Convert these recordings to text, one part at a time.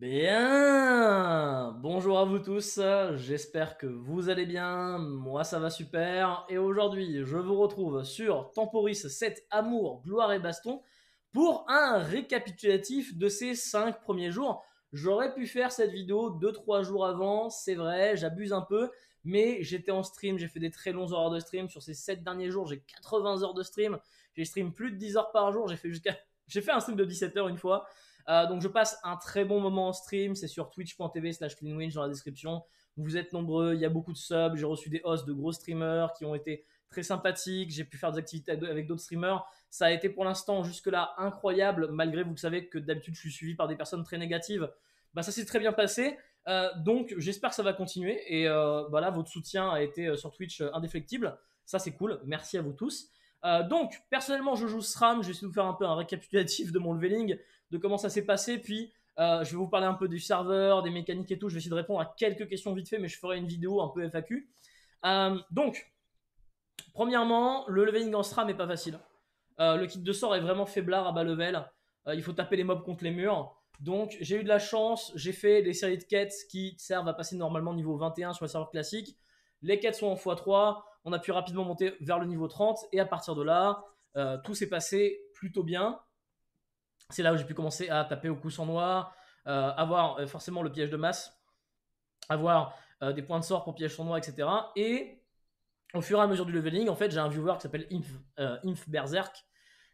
Bien Bonjour à vous tous, j'espère que vous allez bien, moi ça va super, et aujourd'hui je vous retrouve sur Temporis 7 Amour, Gloire et Baston pour un récapitulatif de ces 5 premiers jours. J'aurais pu faire cette vidéo 2-3 jours avant, c'est vrai, j'abuse un peu, mais j'étais en stream, j'ai fait des très longs horaires de stream, sur ces 7 derniers jours j'ai 80 heures de stream, j'ai stream plus de 10 heures par jour, j'ai fait jusqu'à j'ai fait un stream de 17h une fois. Euh, donc je passe un très bon moment en stream. C'est sur twitch.tv slash dans la description. Vous êtes nombreux, il y a beaucoup de subs. J'ai reçu des hosts de gros streamers qui ont été très sympathiques. J'ai pu faire des activités avec d'autres streamers. Ça a été pour l'instant jusque-là incroyable, malgré vous le savez que d'habitude je suis suivi par des personnes très négatives. Bah, ça s'est très bien passé. Euh, donc j'espère que ça va continuer. Et euh, voilà, votre soutien a été sur Twitch indéfectible. Ça c'est cool. Merci à vous tous. Euh, donc, personnellement, je joue SRAM. Je vais essayer de vous faire un peu un récapitulatif de mon leveling, de comment ça s'est passé. Puis, euh, je vais vous parler un peu du serveur, des mécaniques et tout. Je vais essayer de répondre à quelques questions vite fait, mais je ferai une vidéo un peu FAQ. Euh, donc, premièrement, le leveling en SRAM n'est pas facile. le kit de sort est vraiment faiblard à bas level. il faut taper les mobs contre les murs. Donc, j'ai eu de la chance. J'ai fait des séries de quêtes qui servent à passer normalement niveau 21 sur le serveur classique. Les quêtes sont en x3, on a pu rapidement monter vers le niveau 30, et à partir de là, euh, tout s'est passé plutôt bien. C'est là où j'ai pu commencer à taper au coup sans noir, euh, avoir euh, forcément le piège de masse, avoir des points de sort pour piège sans noir, etc. Et au fur et à mesure du leveling, en fait, j'ai un viewer qui s'appelle Inf, Berserk,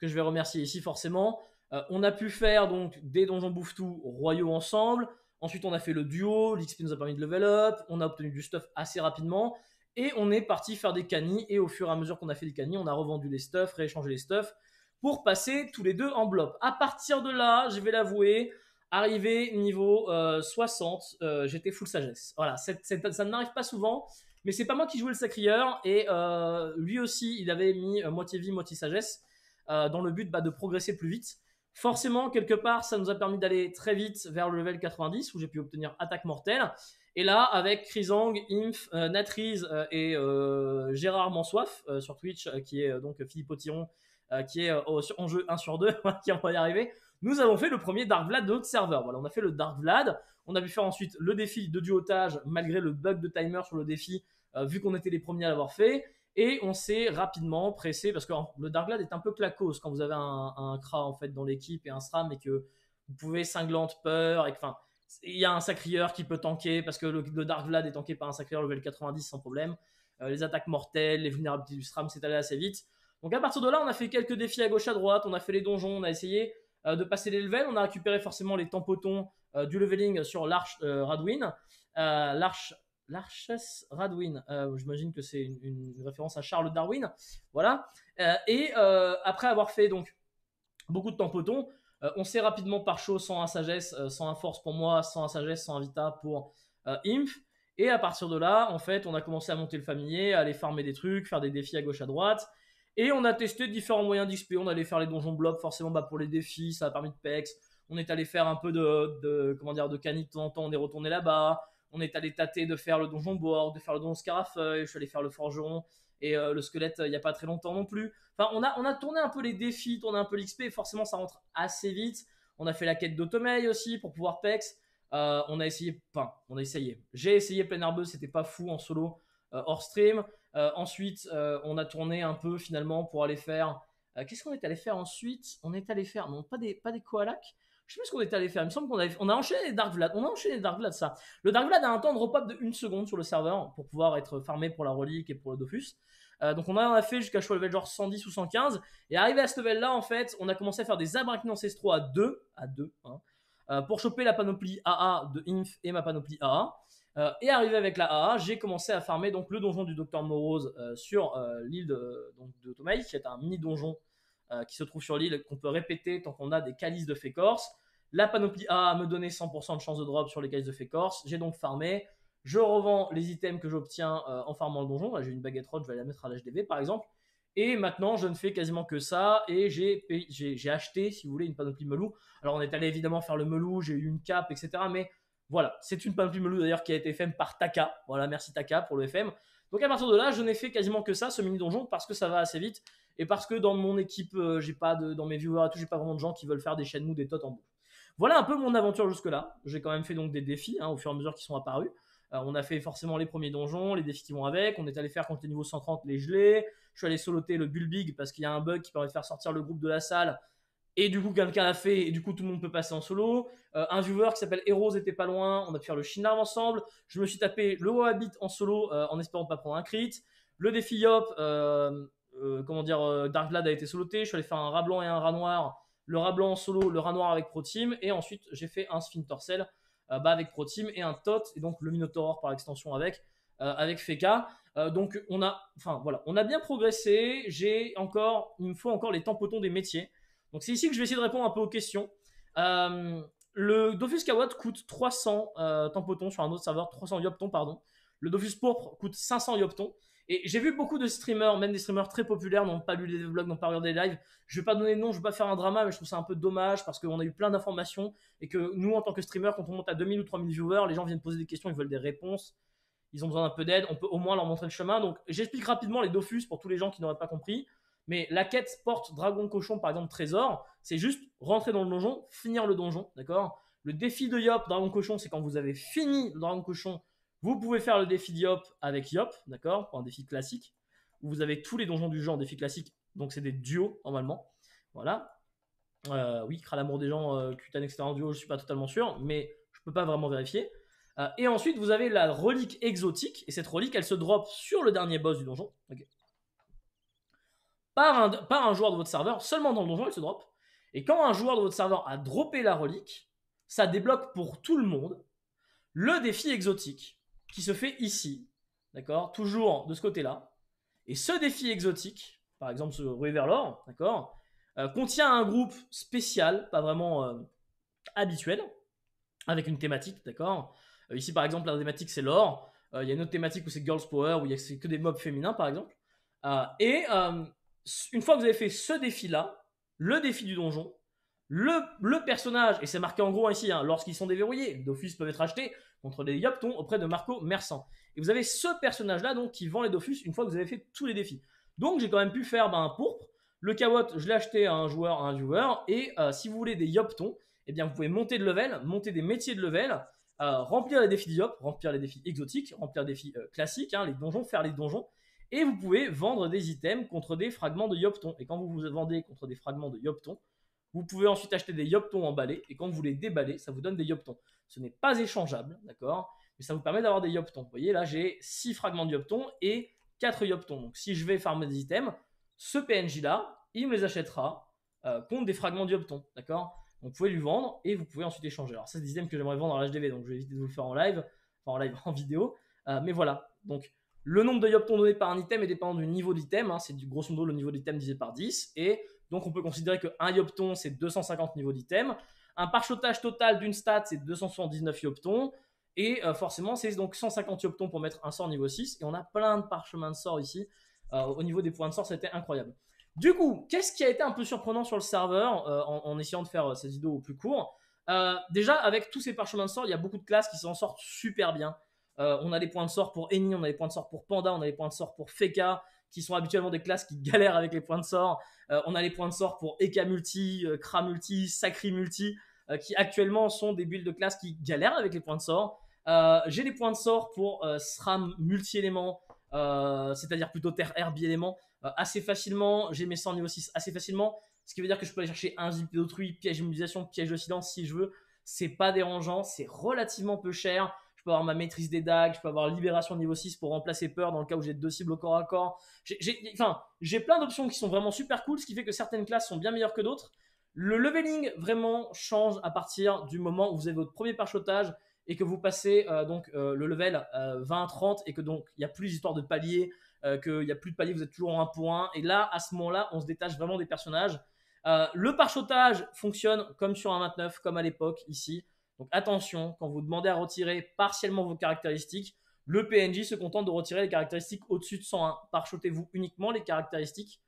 que je vais remercier ici forcément. on a pu faire donc des donjons bouffe-tout royaux ensemble. Ensuite, on a fait le duo, l'XP nous a permis de level up, on a obtenu du stuff assez rapidement. Et on est parti faire des canis. Et au fur et à mesure qu'on a fait des canis, on a revendu les stuffs, rééchangé les stuffs pour passer tous les deux en bloc. À partir de là, je vais l'avouer, arrivé niveau 60, euh, euh, j'étais full sagesse. Voilà, ça ça n'arrive pas souvent, mais c'est pas moi qui jouais le sacrieur. Et euh, lui aussi, il avait mis moitié vie, moitié sagesse dans le but bah, de progresser plus vite. Forcément, quelque part, ça nous a permis d'aller très vite vers le level 90 où j'ai pu obtenir attaque mortelle. Et là, avec Chrisang, Inf, euh, Natriz euh, et euh, Gérard Mansoif sur Twitch, qui est donc Philippe Otiron, qui est en jeu 1 sur 2, qui va y arriver, nous avons fait le premier Dark Vlad de notre serveur. Voilà, on a fait le Dark Vlad. On a pu faire ensuite le défi de duotage, malgré le bug de timer sur le défi, vu qu'on était les premiers à l'avoir fait. Et on s'est rapidement pressé, parce que le Vlad est un peu claquose quand vous avez un, un en fait dans l'équipe et un SRAM et que vous pouvez cinglante peur et enfin il y a un sacrieur qui peut tanker parce que le, Dark Vlad est tanké par un sacrieur level 90 sans problème. Euh, les attaques mortelles, les vulnérabilités du SRAM allé assez vite. Donc à partir de là, on a fait quelques défis à gauche à droite, on a fait les donjons, on a essayé euh, de passer les levels, on a récupéré forcément les tampotons euh, du leveling sur l'arche Radwin, l'arche L'Archesse Radwin, euh, j'imagine que c'est une, référence à Charles Darwin, voilà. Euh, et euh, après avoir fait donc beaucoup de temps poton, on s'est rapidement par chaud sans un sagesse, sans un force pour moi, sans un sagesse, sans un vita pour Impf, Et à partir de là, en fait, on a commencé à monter le familier, à aller farmer des trucs, faire des défis à gauche à droite. Et on a testé différents moyens d'XP. On allait faire les donjons blocs, forcément, bah, pour les défis, ça a permis de pex. On est allé faire un peu de, de comment dire, de on est retourné là-bas on est allé tâter de faire le donjon board, de faire le donjon scarafeuille, je suis allé faire le forgeron et euh, le squelette il n'y a pas très longtemps non plus. Enfin, on a, on a tourné un peu les défis, tourné un peu l'XP, forcément ça rentre assez vite. On a fait la quête d'Otomei aussi pour pouvoir pex. Euh, on a essayé, enfin, on a essayé. J'ai essayé plein herbeux, c'était pas fou en solo euh, hors stream. ensuite, on a tourné un peu finalement pour aller faire euh, qu'est-ce qu'on est allé faire ensuite On est allé faire, non, pas des, pas des koalaks, je sais pas ce qu'on est allé faire. Il me semble qu'on on a enchaîné les Dark Vlad. On a enchaîné les Dark Vlad, ça. Le Dark Vlad a un temps de repop de 1 seconde sur le serveur pour pouvoir être farmé pour la relique et pour le Dofus. Euh, donc on en a fait jusqu'à je level genre 110 ou 115. Et arrivé à ce level là, en fait, on a commencé à faire des abraquines ancestraux à 2. À 2, hein, euh, pour choper la panoplie AA de Inf et ma panoplie AA. et arrivé avec la AA, j'ai commencé à farmer donc le donjon du Docteur Morose sur l'île de, qui est un mini donjon euh, qui se trouve sur l'île, qu'on peut répéter tant qu'on a des calices de fécorce La panoplie A me donnait 100% de chance de drop sur les calices de fécorce J'ai donc farmé. Je revends les items que j'obtiens euh, en farmant le donjon. Là, j'ai une baguette roche, je vais la mettre à l'HDV par exemple. Et maintenant, je ne fais quasiment que ça. Et j'ai, j'ai, j'ai acheté, si vous voulez, une panoplie melou. Alors, on est allé évidemment faire le melou, j'ai eu une cape, etc. Mais voilà, c'est une panoplie melou d'ailleurs qui a été FM par Taka. Voilà, merci Taka pour le FM. Donc à partir de là, je n'ai fait quasiment que ça, ce mini donjon, parce que ça va assez vite et parce que dans mon équipe, euh, j'ai pas dans mes viewers et tout, j'ai pas vraiment de gens qui veulent faire des chaînes mou des Tot en boucle. Voilà un peu mon aventure jusque là. J'ai quand même fait donc des défis hein, au fur et à mesure qui sont apparus. Euh, on a fait forcément les premiers donjons, les défis qui vont avec. On est allé faire contre les niveau 130 les gelés. Je suis allé soloter le Bulbig parce qu'il y a un bug qui permet de faire sortir le groupe de la salle et du coup, quelqu'un l'a fait, et du coup, tout le monde peut passer en solo. Euh, un viewer qui s'appelle Heroes était pas loin, on a pu faire le Shinar ensemble. Je me suis tapé le Wahabit en solo euh, en espérant pas prendre un crit. Le défi Yop, euh, comment dire, Dark a été soloté. Je suis allé faire un rat blanc et un rat noir. Le rat blanc en solo, le rat noir avec Pro Team. Et ensuite, j'ai fait un Sphin Torcel bah, avec Pro Team et un Tot, et donc le Minotaur par extension avec, avec Feka. donc, on a, enfin, voilà, on a bien progressé. J'ai encore, il me faut encore les Tempotons des métiers. Donc c'est ici que je vais essayer de répondre un peu aux questions. Euh, le Dofus Kawat coûte 300 euh, tempotons sur un autre serveur, 300 yoptons, pardon. Le Dofus Pourpre coûte 500 yoptons. Et j'ai vu beaucoup de streamers, même des streamers très populaires, n'ont pas lu les vlogs, n'ont pas regardé les lives. Je vais pas donner de nom, je vais pas faire un drama, mais je trouve ça un peu dommage parce qu'on a eu plein d'informations et que nous, en tant que streamers, quand on monte à 2000 ou 3000 viewers, les gens viennent poser des questions, ils veulent des réponses, ils ont besoin d'un peu d'aide, on peut au moins leur montrer le chemin. Donc j'explique rapidement les Dofus pour tous les gens qui n'auraient pas compris. Mais la quête porte dragon, cochon, par exemple, trésor, c'est juste rentrer dans le donjon, finir le donjon, d'accord Le défi de Yop, dragon, cochon, c'est quand vous avez fini le dragon, cochon, vous pouvez faire le défi de Yop avec Yop, d'accord Un défi classique, où vous avez tous les donjons du genre défi classique, donc c'est des duos, normalement. Voilà. Euh, oui, cra l'amour des gens, euh, cutane, etc. En duo, je ne suis pas totalement sûr, mais je ne peux pas vraiment vérifier. Euh, et ensuite, vous avez la relique exotique, et cette relique, elle se drop sur le dernier boss du donjon par un, joueur de votre serveur, seulement dans le donjon, il se drop. Et quand un joueur de votre serveur a droppé la relique, ça débloque pour tout le monde le défi exotique qui se fait ici, d'accord Toujours de ce côté-là. Et ce défi exotique, par exemple ce vers l'or, d'accord euh, Contient un groupe spécial, pas vraiment euh, habituel, avec une thématique, d'accord euh, Ici par exemple, la thématique c'est l'or. Il y a une autre thématique où c'est Girls Power, où il n'y a que des mobs féminins par exemple. et une fois que vous avez fait ce défi-là, le défi du donjon, le, personnage, et c'est marqué en gros ici, hein, lorsqu'ils sont déverrouillés, dofus peuvent être achetés contre des Yoptons auprès de Marco Mersan. Et vous avez ce personnage-là donc qui vend les Dofus une fois que vous avez fait tous les défis. Donc j'ai quand même pu faire ben, un pourpre, le Kawot, je l'ai acheté à un joueur, à un joueur, et euh, si vous voulez des Yoptons, eh bien vous pouvez monter de level, monter des métiers de level, euh, remplir les défis d'Yop, remplir les défis exotiques, remplir les défis euh, classiques, hein, les donjons, faire les donjons, et vous pouvez vendre des items contre des fragments de Yopton. Et quand vous vous vendez contre des fragments de Yopton, vous pouvez ensuite acheter des Yoptons emballés. Et quand vous les déballez, ça vous donne des Yoptons. Ce n'est pas échangeable, d'accord Mais ça vous permet d'avoir des Yoptons. Vous voyez, là, j'ai 6 fragments de Yopton et 4 Yoptons. Donc si je vais farmer des items, ce PNJ-là, il me les achètera euh, contre des fragments de Yopton, d'accord donc vous pouvez lui vendre et vous pouvez ensuite échanger. Alors ça c'est des items que j'aimerais vendre en HDV, donc je vais éviter de vous le faire en live, en live en vidéo. Euh, mais voilà, donc le nombre de yoptons donnés par un item est dépendant du niveau d'item. Hein, c'est du grosso modo le niveau d'item divisé par 10. Et donc on peut considérer qu'un yopton, c'est 250 niveaux d'item. Un parchotage total d'une stat, c'est 279 yoptons. Et euh, forcément, c'est donc 150 yoptons pour mettre un sort niveau 6. Et on a plein de parchemins de sorts ici. Euh, au niveau des points de sort, c'était incroyable. Du coup, qu'est-ce qui a été un peu surprenant sur le serveur euh, en, en, essayant de faire cette vidéo au plus court Déjà, avec tous ces parchemins de sorts, il y a beaucoup de classes qui s'en sortent super bien. Euh, on a des points de sort pour Eni, on a des points de sort pour Panda, on a des points de sort pour Feka, qui sont habituellement des classes qui galèrent avec les points de sort. Euh, on a les points de sort pour Eka Multi, euh, Kra Multi, Sacri Multi, qui actuellement sont des bulles de classe qui galèrent avec les points de sort. J'ai des points de sort pour SRAM multi-éléments, c'est-à-dire plutôt terre-air bi-éléments, assez facilement. J'ai mes 100 niveau 6 assez facilement ce qui veut dire que je peux aller chercher un zip d'autrui, piège d'immobilisation, piège de silence si je veux. C'est pas dérangeant, c'est relativement peu cher ma maîtrise des dagues, je peux avoir libération niveau 6 pour remplacer peur dans le cas où j'ai deux cibles au corps à corps. J'ai plein d'options qui sont vraiment super cool, ce qui fait que certaines classes sont bien meilleures que d'autres. Le leveling vraiment change à partir du moment où vous avez votre premier parchotage et que vous passez euh, donc euh, le level 20-30 euh, et que donc il n'y a plus d'histoire de palier, qu'il n'y a plus de palier, vous êtes toujours en 1 pour Et là, à ce moment-là, on se détache vraiment des personnages. le parchotage fonctionne comme sur un 29, comme à l'époque ici. Donc attention, quand vous demandez à retirer partiellement vos caractéristiques, le PNJ se contente de retirer les caractéristiques au-dessus de 101. Parchotez-vous uniquement les caractéristiques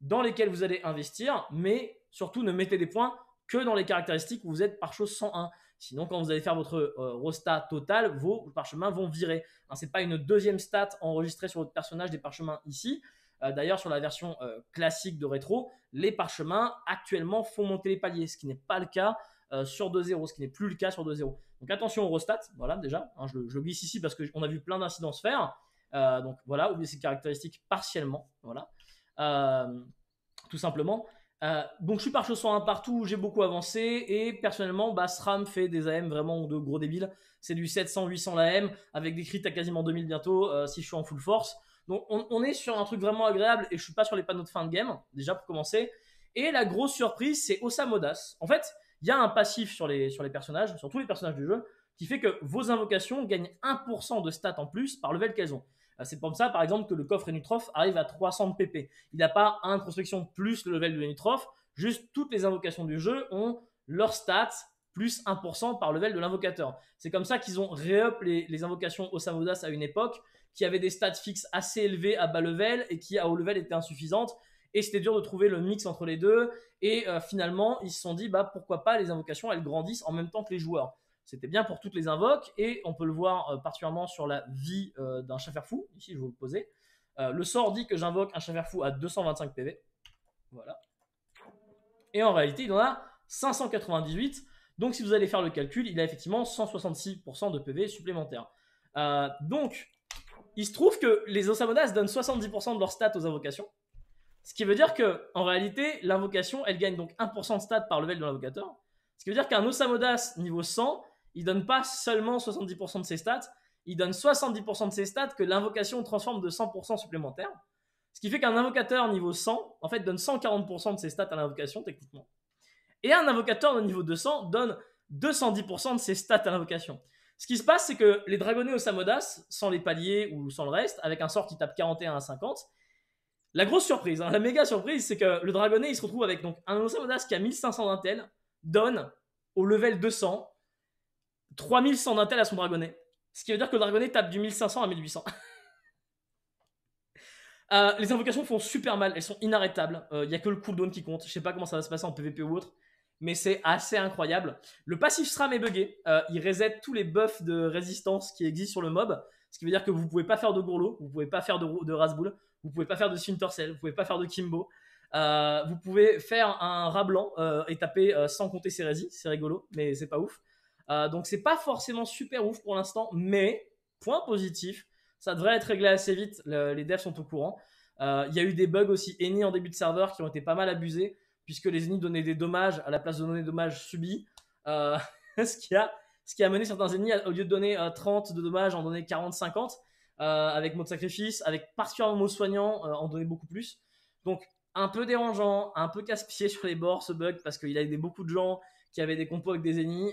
dans lesquelles vous allez investir, mais surtout ne mettez des points que dans les caractéristiques où vous êtes par chose 101. Sinon, quand vous allez faire votre euh, rosta total, vos parchemins vont virer. Hein, ce n'est pas une deuxième stat enregistrée sur votre personnage des parchemins ici. Euh, d'ailleurs, sur la version euh, classique de rétro, les parchemins actuellement font monter les paliers, ce qui n'est pas le cas euh, sur 2-0, ce qui n'est plus le cas sur 2-0. Donc attention au Rostat, voilà déjà, hein, je, je, le glisse ici parce qu'on a vu plein d'incidents se faire. Euh, donc voilà, oubliez ces caractéristiques partiellement, voilà, euh, tout simplement. donc je suis par chaussons un partout, j'ai beaucoup avancé et personnellement, bah, SRAM fait des AM vraiment de gros débiles. C'est du 700-800 l'AM avec des crits à quasiment 2000 bientôt si je suis en full force. Donc on, on, est sur un truc vraiment agréable et je suis pas sur les panneaux de fin de game, déjà pour commencer. Et la grosse surprise, c'est Osamodas. En fait, il y a un passif sur les, sur les personnages, sur tous les personnages du jeu, qui fait que vos invocations gagnent 1% de stats en plus par level qu'elles ont. Euh, c'est comme ça, par exemple, que le coffre Enutroph arrive à 300 PP. Il n'a pas introspection plus le level de Enutroph, juste toutes les invocations du jeu ont leurs stats plus 1% par level de l'invocateur. C'est comme ça qu'ils ont réup les, les invocations Samodas à une époque qui avaient des stats fixes assez élevées à bas level et qui à haut level étaient insuffisantes et c'était dur de trouver le mix entre les deux. Et euh, finalement, ils se sont dit, bah, pourquoi pas, les invocations, elles grandissent en même temps que les joueurs. C'était bien pour toutes les invoques, et on peut le voir euh, particulièrement sur la vie euh, d'un chafer fou. Ici, je vais vous le poser. le sort dit que j'invoque un chafer fou à 225 PV. Voilà. Et en réalité, il en a 598. Donc, si vous allez faire le calcul, il a effectivement 166% de PV supplémentaires. donc, il se trouve que les Osamonas donnent 70% de leurs stats aux invocations. Ce qui veut dire que, en réalité, l'invocation, elle gagne donc 1% de stats par level de l'invocateur. Ce qui veut dire qu'un Osamodas niveau 100, il donne pas seulement 70% de ses stats, il donne 70% de ses stats que l'invocation transforme de 100% supplémentaire. Ce qui fait qu'un invocateur niveau 100, en fait, donne 140% de ses stats à l'invocation, techniquement. Et un invocateur de niveau 200 donne 210% de ses stats à l'invocation. Ce qui se passe, c'est que les dragonnés Osamodas, sans les paliers ou sans le reste, avec un sort qui tape 41 à 50, la grosse surprise, hein, la méga surprise, c'est que le Dragonnet, il se retrouve avec donc un ancien Modas qui a 1500 d'intel, donne au level 200 3100 d'intel à son Dragonnet. Ce qui veut dire que le Dragonnet tape du 1500 à 1800. Euh, les invocations font super mal, elles sont inarrêtables. Il euh, y n'y a que le cooldown qui compte. Je sais pas comment ça va se passer en PvP ou autre, mais c'est assez incroyable. Le passif SRAM est buggé. Euh, il reset tous les buffs de résistance qui existent sur le mob. Ce qui veut dire que vous pouvez pas faire de Gourlot, vous pouvez pas faire de, de Rasboul, vous pouvez pas faire de Sintercell, vous pouvez pas faire de Kimbo. Euh, vous pouvez faire un rat blanc euh, et taper euh, sans compter ses c'est rigolo, mais c'est pas ouf. donc c'est pas forcément super ouf pour l'instant, mais point positif, ça devrait être réglé assez vite. les devs sont au courant. Il y a eu des bugs aussi ennemis en début de serveur qui ont été pas mal abusés puisque les ennemis donnaient des dommages à la place de donner des dommages subis, ce qui a ce qui a mené certains ennemis, au lieu de donner 30 euh, de dommages, en donner 40-50. Euh, avec mot de sacrifice, avec particulièrement mot soignant, euh, en donner beaucoup plus. Donc, un peu dérangeant, un peu casse-pied sur les bords ce bug parce qu'il a aidé beaucoup de gens qui avaient des compos avec des ennemis.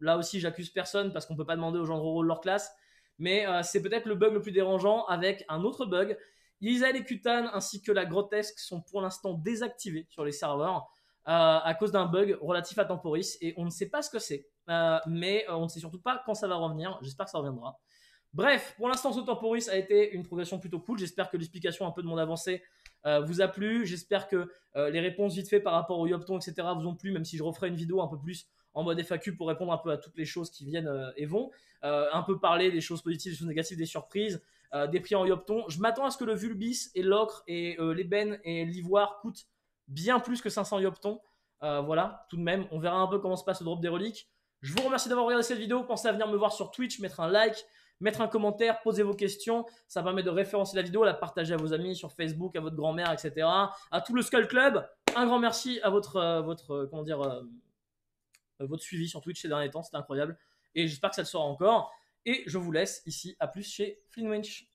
là aussi, j'accuse personne parce qu'on peut pas demander aux gens de rôle leur classe, mais c'est peut-être le bug le plus dérangeant avec un autre bug. Isa et les cutanes ainsi que la grotesque sont pour l'instant désactivés sur les serveurs. Euh, à cause d'un bug relatif à Temporis et on ne sait pas ce que c'est. Euh, mais euh, on ne sait surtout pas quand ça va revenir. J'espère que ça reviendra. Bref, pour l'instant, ce Temporis a été une progression plutôt cool. J'espère que l'explication un peu de mon avancée vous a plu. J'espère que les réponses vite fait par rapport au Yopton, etc., vous ont plu, même si je referai une vidéo un peu plus en mode FAQ pour répondre un peu à toutes les choses qui viennent et vont. un peu parler des choses positives, des choses négatives, des surprises, des prix en Yopton. Je m'attends à ce que le Vulbis et l'ocre et l'ébène et l'ivoire coûtent bien plus que 500 yoptons. Euh, voilà, tout de même, on verra un peu comment se passe le drop des reliques. Je vous remercie d'avoir regardé cette vidéo. Pensez à venir me voir sur Twitch, mettre un like, mettre un commentaire, poser vos questions. Ça permet de référencer la vidéo, la partager à vos amis sur Facebook, à votre grand-mère, etc. À tout le Skull Club, un grand merci à votre, euh, votre, euh, comment dire, votre suivi sur Twitch ces derniers temps. C'était incroyable. Et j'espère que ça le sera encore. Et je vous laisse ici. À plus chez Flynn Winch.